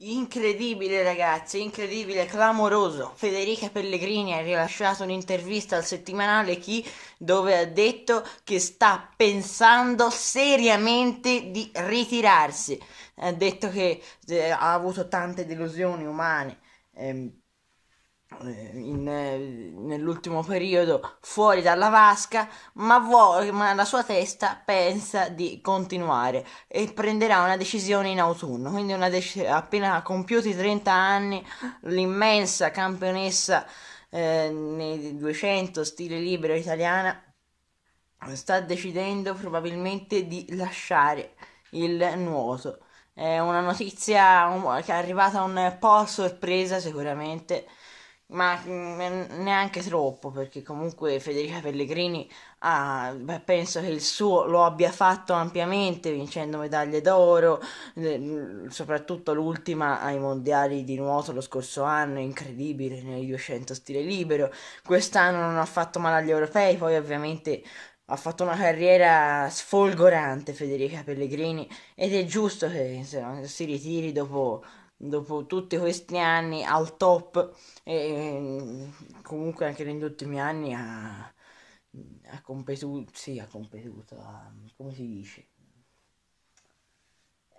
Incredibile ragazzi, incredibile, clamoroso. Federica Pellegrini ha rilasciato un'intervista al settimanale Chi dove ha detto che sta pensando seriamente di ritirarsi. Ha detto che eh, ha avuto tante delusioni umane. Ehm, eh, in, eh, nell'ultimo periodo fuori dalla vasca, ma, vuole, ma la sua testa pensa di continuare e prenderà una decisione in autunno. Quindi, dec- appena compiuti 30 anni, l'immensa campionessa eh, nei 200 stile libero italiana sta decidendo probabilmente di lasciare il nuoto. È una notizia che è arrivata un po' a sorpresa sicuramente, ma mm, neanche troppo perché comunque Federica Pellegrini ha, beh, penso che il suo lo abbia fatto ampiamente vincendo medaglie d'oro eh, mm, soprattutto l'ultima ai mondiali di nuoto lo scorso anno incredibile nei 200 stile libero quest'anno non ha fatto male agli europei poi ovviamente ha fatto una carriera sfolgorante Federica Pellegrini ed è giusto che insomma, si ritiri dopo dopo tutti questi anni al top e comunque anche negli ultimi anni ha, ha competuto, sì ha competuto, ha, come si dice?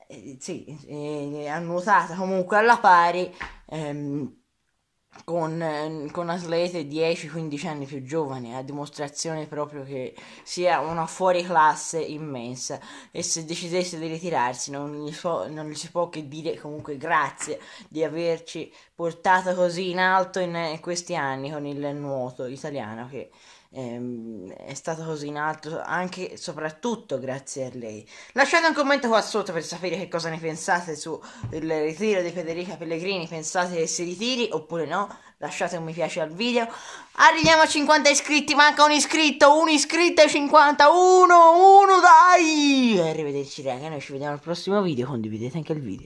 Eh, sì, eh, eh ha nuotato comunque alla pari ehm, con, eh, con atlete 10-15 anni più giovani, a dimostrazione proprio che sia una fuoriclasse immensa e se decidesse di ritirarsi non gli, so, non gli, si può che dire comunque grazie di averci portato così in alto in, in eh, questi anni con il nuoto italiano che ehm, è stato così in alto anche e soprattutto grazie a lei. Lasciate un commento qua sotto per sapere che cosa ne pensate sul ritiro di Federica Pellegrini, pensate che si ritiri oppure no, lasciate un mi piace al video. Arriviamo a 50 iscritti, manca un iscritto, un iscritto e 51, uno dai! Arrivederci ragazzi, noi ci vediamo al prossimo video, condividete anche il video.